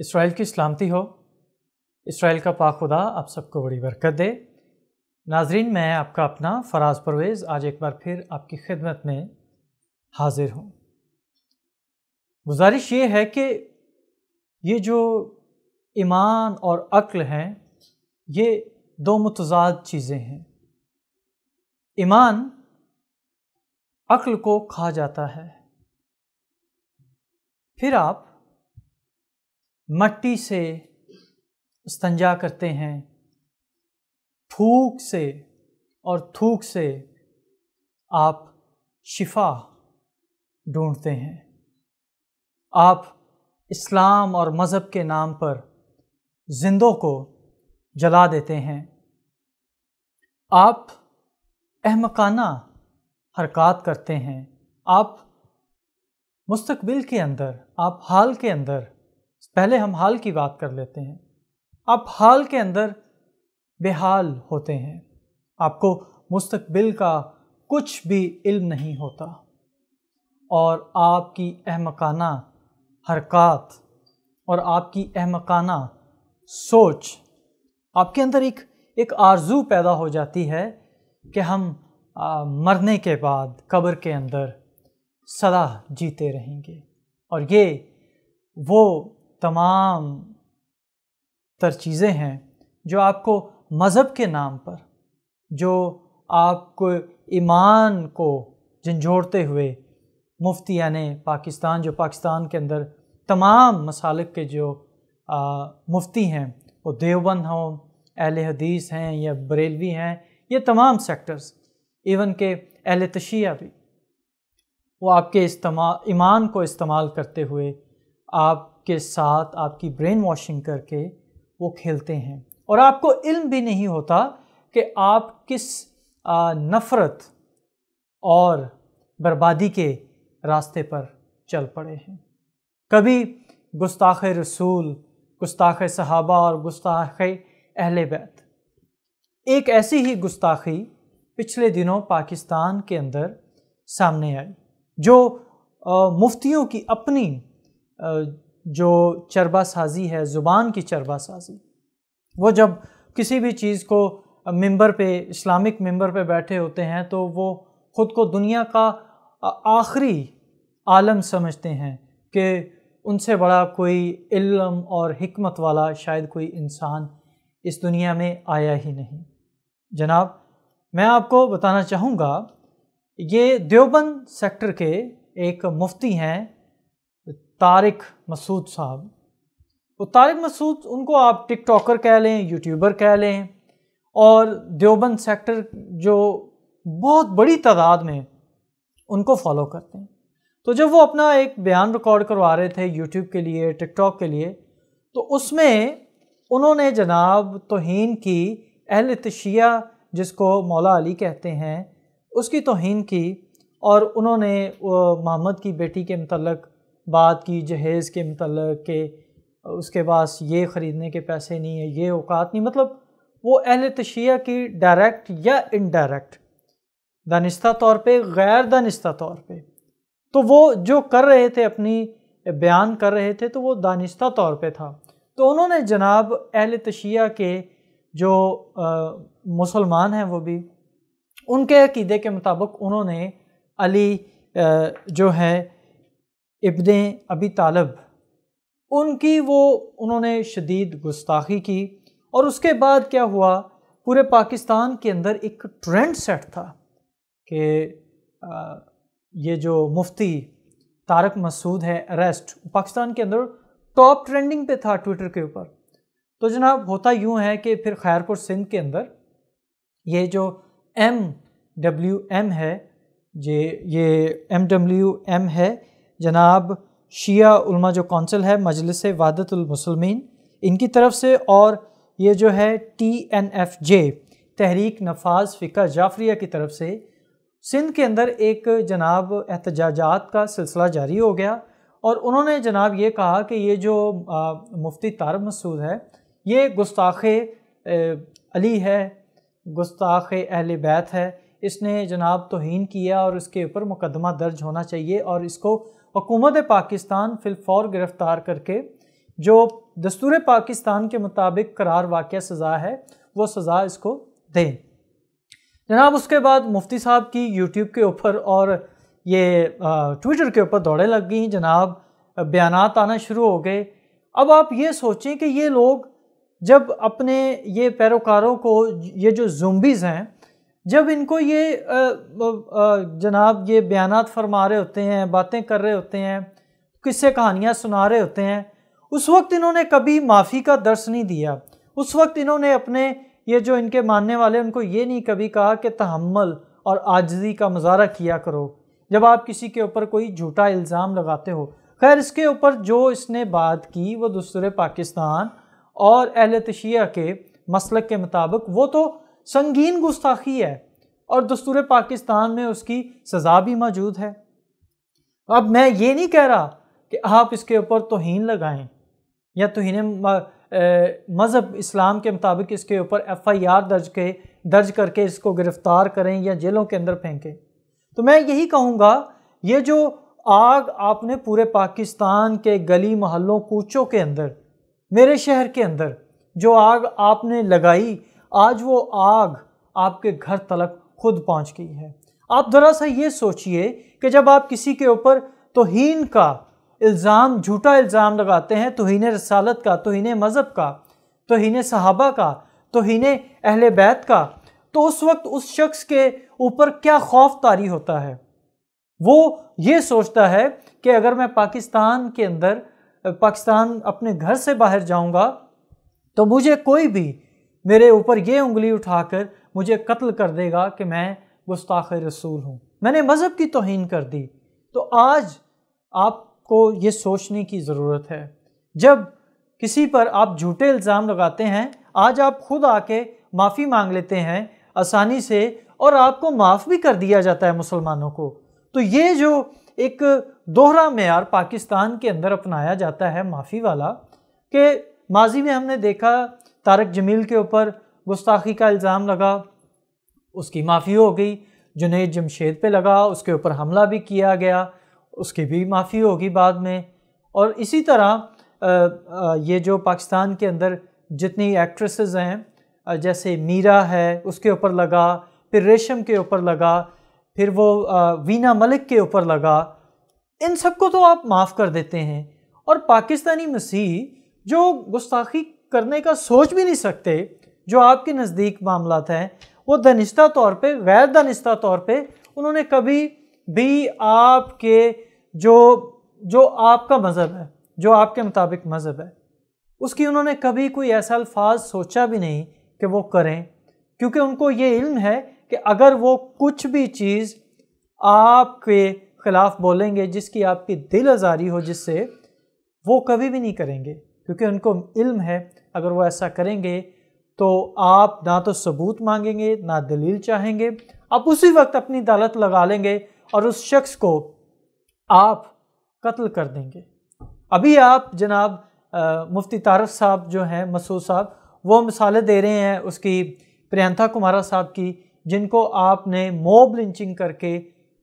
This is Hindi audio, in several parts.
इसराइल की सलामती हो इसराइल का पाक खुदा आप सबको बड़ी बरकत दे नाजरीन मैं आपका अपना फराज परवेज़ आज एक बार फिर आपकी खिदमत में हाजिर हूँ गुजारिश ये है कि ये जो ईमान और अक्ल हैं ये दो मतजाद चीज़ें हैं ईमान अक्ल को खा जाता है फिर आप मट्टी से स्तंजा करते हैं थूक से और थूक से आप शिफा ढूंढते हैं आप इस्लाम और मज़हब के नाम पर जिंदों को जला देते हैं आप अहमकाना हरकत करते हैं आप मुस्तबिल के अंदर आप हाल के अंदर पहले हम हाल की बात कर लेते हैं आप हाल के अंदर बेहाल होते हैं आपको मुस्तबिल का कुछ भी इल्म नहीं होता और आपकी अहमकाना हरकत और आपकी अहमकाना सोच आपके अंदर एक एक आरजू पैदा हो जाती है कि हम आ, मरने के बाद कब्र के अंदर सदा जीते रहेंगे और ये वो तमाम तर चीज़ें हैं जो आपको मज़हब के नाम पर जो आपको ईमान को झंझोड़ते हुए मुफ्ती यानि पाकिस्तान जो पाकिस्तान के अंदर तमाम मसालक के जो आ, मुफ्ती हैं वो देवबंद हों अहल हदीस हैं या बरेलवी हैं ये तमाम सेक्टर्स इवन के अहल तशिया भी वो आपके इस्तेमाल ईमान को इस्तेमाल करते हुए आप आपके साथ आपकी ब्रेन वॉशिंग करके वो खेलते हैं और आपको इल्म भी नहीं होता कि आप किस नफ़रत और बर्बादी के रास्ते पर चल पड़े हैं कभी गुस्ताख रसूल गुस्ताख सहाबा और गुस्ताख अहल बैत एक ऐसी ही गुस्ताखी पिछले दिनों पाकिस्तान के अंदर सामने आई जो मुफ्तियों की अपनी जो चरबा साजी है ज़ुबान की चरबा साजी वो जब किसी भी चीज़ को मेंबर पे इस्लामिक मेंबर पे बैठे होते हैं तो वो ख़ुद को दुनिया का आखिरी आलम समझते हैं कि उनसे बड़ा कोई इल्म और हमत वाला शायद कोई इंसान इस दुनिया में आया ही नहीं जनाब मैं आपको बताना चाहूँगा ये देवबंद सेक्टर के एक मुफ्ती हैं तारिक मसूद साहब तो तारिक मसूद उनको आप टिकटॉकर कह लें यूट्यूबर कह लें और देवबंद सेक्टर जो बहुत बड़ी तादाद में उनको फॉलो करते हैं तो जब वो अपना एक बयान रिकॉर्ड करवा रहे थे यूट्यूब के लिए टिकटॉक के लिए तो उसमें उन्होंने जनाब तोहन की अहल तशिया जिसको मौला अली कहते हैं उसकी तोहन की और उन्होंने मोहम्मद की बेटी के मतलब बात की जहेज़ के मतलब के उसके पास ये ख़रीदने के पैसे नहीं है ये औकात नहीं मतलब वो अहल तशिया की डायरेक्ट या इनडायरेक्ट दानिस्ता तौर पे गैर दानिशा तौर पे तो वो जो कर रहे थे अपनी बयान कर रहे थे तो वो दानिशा तौर पे था तो उन्होंने जनाब अहल तशिया के जो मुसलमान हैं वो भी उनके अकीदे के मुताबिक उन्होंने अली आ, जो है इब्ने अबी तालब उनकी वो उन्होंने शदीद गुस्ताखी की और उसके बाद क्या हुआ पूरे पाकिस्तान के अंदर एक ट्रेंड सेट था कि ये जो मुफ्ती तारक मसूद है अरेस्ट पाकिस्तान के अंदर टॉप ट्रेंडिंग पे था ट्विटर के ऊपर तो जनाब होता यूँ है कि फिर खैरपुर सिंध के अंदर ये जो एम डब्ल्यू एम है ये ये एम डब्ल्यू एम है जनाब शिया उलमा जो कौंसिल है मजलिस वादतुलमसलमिन इनकी तरफ से और ये जो है T N F J Tehreek Nifaz Fiqh Jafaria की तरफ से सिंध के अंदर एक जनाब एहतजाजात का सिलसिला जारी हो गया और उन्होंने जनाब ये कहा कि ये जो आ, मुफ्ती तार मसूद है ये गुस्ताख अली है गुस्ताख अहल बैत है इसने जनाब तोहन किया और इसके ऊपर मुकदमा दर्ज होना चाहिए और इसको हुकूमत पाकिस्तान फिलफौर गिरफ़्तार करके जो दस्तूर पाकिस्तान के मुताबिक करार वाक़ सज़ा है वो सज़ा इसको दें जनाब उसके बाद मुफ्ती साहब की यूट्यूब के ऊपर और ये ट्विटर के ऊपर दौड़े लग गई जनाब बयान आना शुरू हो गए अब आप ये सोचें कि ये लोग जब अपने ये पैरोकारों को ये जो जुम्बीज़ हैं जब इनको ये जनाब ये बयान फरमा रहे होते हैं बातें कर रहे होते हैं किससे कहानियाँ सुना रहे होते हैं उस वक्त इन्होंने कभी माफ़ी का दर्श नहीं दिया उस वक्त इन्होंने अपने ये जो इनके मानने वाले उनको ये नहीं कभी कहा कि तहमल और आजजी का मजारा किया करो जब आप किसी के ऊपर कोई झूठा इल्ज़ाम लगाते हो खैर इसके ऊपर जो इसने बात की वो दूसरे पाकिस्तान और अहल तशिया के मसलक के मुताबिक वो तो संगीन गुस्ताखी है और दस्तूर पाकिस्तान में उसकी सज़ा भी मौजूद है अब मैं ये नहीं कह रहा कि आप इसके ऊपर तोहन लगाएं या तोहन मज़हब इस्लाम के मुताबिक इसके ऊपर एफ़ आई आर दर्ज के दर्ज करके इसको गिरफ़्तार करें या जेलों के अंदर फेंकें तो मैं यही कहूँगा ये जो आग आपने पूरे पाकिस्तान के गली मोहल्लों कूचों के अंदर मेरे शहर के अंदर जो आग आपने लगाई आज वो आग आपके घर तलक खुद पहुंच गई है आप ज़रा सा ये सोचिए कि जब आप किसी के ऊपर तोहन का इल्ज़ाम झूठा इल्ज़ाम लगाते हैं तोहन रसालत का तोहन मज़हब का तोहन सहाबा का तोहन अहल बैत का तो उस वक्त उस शख्स के ऊपर क्या खौफ तारी होता है वो ये सोचता है कि अगर मैं पाकिस्तान के अंदर पाकिस्तान अपने घर से बाहर जाऊंगा तो मुझे कोई भी मेरे ऊपर ये उंगली उठाकर मुझे कत्ल कर देगा कि मैं गुस्ताख रसूल हूँ मैंने मज़हब की तोहन कर दी तो आज आपको ये सोचने की ज़रूरत है जब किसी पर आप झूठे इल्ज़ाम लगाते हैं आज आप खुद आके माफ़ी मांग लेते हैं आसानी से और आपको माफ़ भी कर दिया जाता है मुसलमानों को तो ये जो एक दोहरा मैार पाकिस्तान के अंदर अपनाया जाता है माफ़ी वाला कि माजी में हमने देखा तारक जमील के ऊपर गुस्ताखी का इल्ज़ाम लगा उसकी माफ़ी हो गई जुनेद जमशेद पे लगा उसके ऊपर हमला भी किया गया उसकी भी माफ़ी होगी बाद में और इसी तरह ये जो पाकिस्तान के अंदर जितनी एक्ट्रेसेस हैं जैसे मीरा है उसके ऊपर लगा फिर रेशम के ऊपर लगा फिर वो वीना मलिक के ऊपर लगा इन सबको तो आप माफ़ कर देते हैं और पाकिस्तानी मसीह जो गुस्ताखी करने का सोच भी नहीं सकते जो आपके नज़दीक मामला हैं वो दनिश्ता तौर पे गैर दनिश्ता तौर पे उन्होंने कभी भी आपके जो जो आपका मज़हब है जो आपके मुताबिक मज़हब है उसकी उन्होंने कभी कोई ऐसा अल्फाज सोचा भी नहीं कि वो करें क्योंकि उनको ये इल्म है कि अगर वो कुछ भी चीज़ आपके ख़िलाफ़ बोलेंगे जिसकी आपकी दिल आज़ारी हो जिससे वो कभी भी नहीं करेंगे क्योंकि उनको इल्म है अगर वो ऐसा करेंगे तो आप ना तो सबूत मांगेंगे ना दलील चाहेंगे आप उसी वक्त अपनी दालत लगा लेंगे और उस शख्स को आप कत्ल कर देंगे अभी आप जनाब आ, मुफ्ती तारफ साहब जो हैं मसूद साहब वो मिसालें दे रहे हैं उसकी प्रियंथा कुमारा साहब की जिनको आपने मोब लिंचिंग करके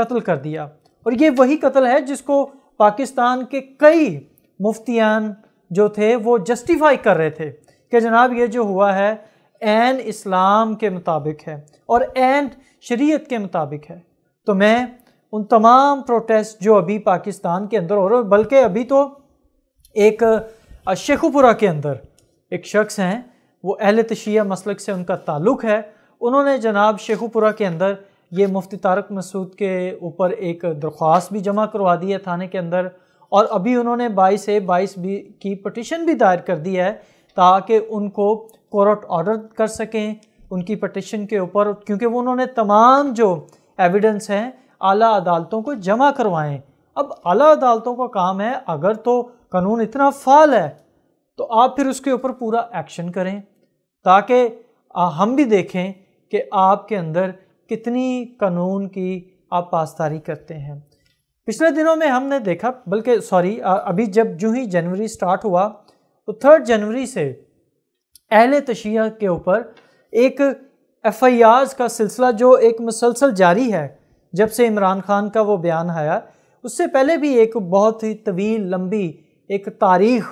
कत्ल कर दिया और ये वही कत्ल है जिसको पाकिस्तान के कई मुफ्तियान जो थे वो जस्टिफाई कर रहे थे कि जनाब ये जो हुआ है एन इस्लाम के मुताबिक है और एन शरीयत के मुताबिक है तो मैं उन तमाम प्रोटेस्ट जो अभी पाकिस्तान के अंदर हो रहे बल्कि अभी तो एक शेखुपुरा के अंदर एक शख्स हैं वो अहल तशिया मसलक से उनका ताल्लुक़ है उन्होंने जनाब शेखुपुरा के अंदर ये मुफ्ती तारक मसूद के ऊपर एक दरख्वास्त भी जमा करवा दी है थाने के अंदर और अभी उन्होंने बाईस ए बाईस बी की पटिशन भी दायर कर दी है ताकि उनको कोर्ट ऑर्डर कर सकें उनकी पटिशन के ऊपर क्योंकि वो उन्होंने तमाम जो एविडेंस हैं आला अदालतों को जमा करवाएं अब आला अदालतों का काम है अगर तो कानून इतना फाल है तो आप फिर उसके ऊपर पूरा एक्शन करें ताकि हम भी देखें कि आपके अंदर कितनी कानून की आप पासदारी करते हैं पिछले दिनों में हमने देखा बल्कि सॉरी अभी जब जूँ ही जनवरी स्टार्ट हुआ तो थर्ड जनवरी से अहल तशिया के ऊपर एक एफ का सिलसिला जो एक मसलसल जारी है जब से इमरान खान का वो बयान आया उससे पहले भी एक बहुत ही तवील लंबी एक तारीख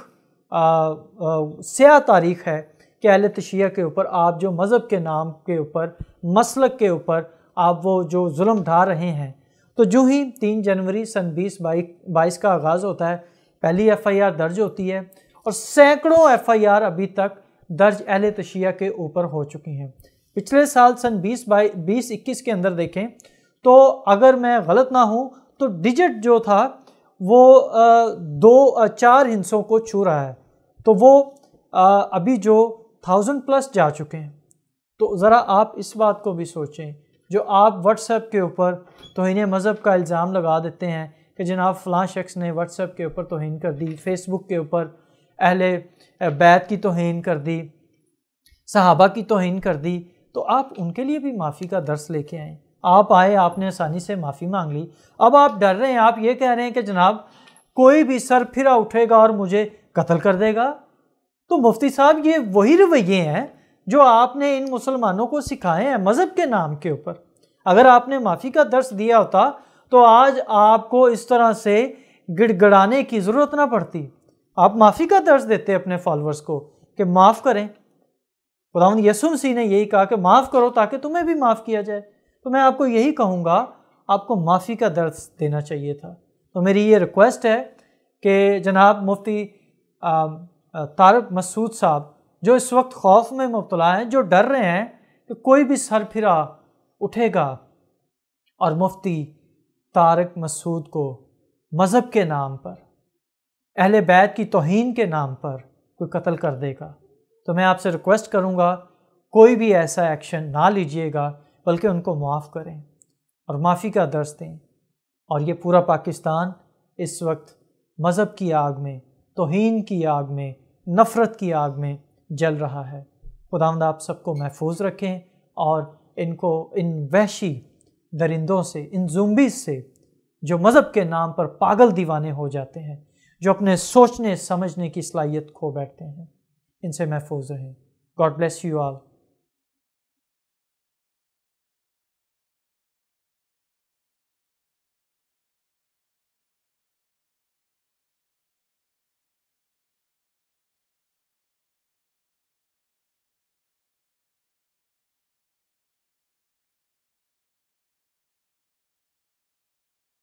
स्या तारीख है कि अहल तशिया के ऊपर आप जो मज़हब के नाम के ऊपर मसलक के ऊपर आप वो जो जुल्म ढा रहे हैं तो जो ही तीन जनवरी सन बीस बाईस का आगाज़ होता है पहली एफआईआर दर्ज होती है और सैकड़ों एफआईआर अभी तक दर्ज अहल तशिया के ऊपर हो चुकी हैं पिछले साल सन बीस बाई बीस इक्कीस के अंदर देखें तो अगर मैं गलत ना हूँ तो डिजिट जो था वो दो चार हिंसों को छू रहा है तो वो अभी जो थाउजेंड प्लस जा चुके हैं तो ज़रा आप इस बात को भी सोचें जो आप व्हाट्सएप के ऊपर तो इन्हें मज़हब का इल्ज़ाम लगा देते हैं कि जनाब फ़लाँ शख्स ने व्हाट्सअप के ऊपर तोहन कर दी फ़ेसबुक के ऊपर अहले बैत की तोहन कर दी सहाबा की तोहन कर दी तो आप उनके लिए भी माफ़ी का दर्स लेके आए आप आए आपने आसानी से माफ़ी मांग ली अब आप डर रहे हैं आप ये कह रहे हैं कि जनाब कोई भी सर फिरा उठेगा और मुझे कत्ल कर देगा तो मुफ्ती साहब ये वही रवैये हैं जो आपने इन मुसलमानों को सिखाए हैं मज़हब के नाम के ऊपर अगर आपने माफ़ी का दर्श दिया होता तो आज आपको इस तरह से गिड़गड़ाने की ज़रूरत ना पड़ती आप माफ़ी का दर्ज देते अपने फॉलोअर्स को कि माफ़ करें खुदाउन यसुम सिंह ने यही कहा कि माफ़ करो ताकि तुम्हें भी माफ़ किया जाए तो मैं आपको यही कहूँगा आपको माफ़ी का दर्ज देना चाहिए था तो मेरी ये रिक्वेस्ट है कि जनाब मुफ्ती तारक मसूद साहब जो इस वक्त खौफ में मुबतला हैं जो डर रहे हैं कि कोई भी सर फिरा उठेगा और मुफ्ती तारक मसूद को मज़हब के नाम पर अहल बैत की तोहन के नाम पर कोई कत्ल कर देगा तो मैं आपसे रिक्वेस्ट करूँगा कोई भी ऐसा एक्शन ना लीजिएगा बल्कि उनको माफ़ करें और माफ़ी का दर्ज दें और ये पूरा पाकिस्तान इस वक्त मज़हब की आग में तोहन की आग में नफ़रत की आग में जल रहा है खुदावंद आप सबको महफूज रखें और इनको इन वैशी दरिंदों से इन जुम्बी से जो मज़हब के नाम पर पागल दीवाने हो जाते हैं जो अपने सोचने समझने की सलाहियत खो बैठते हैं इनसे महफूज रहें गॉड ब्लेस यू ऑल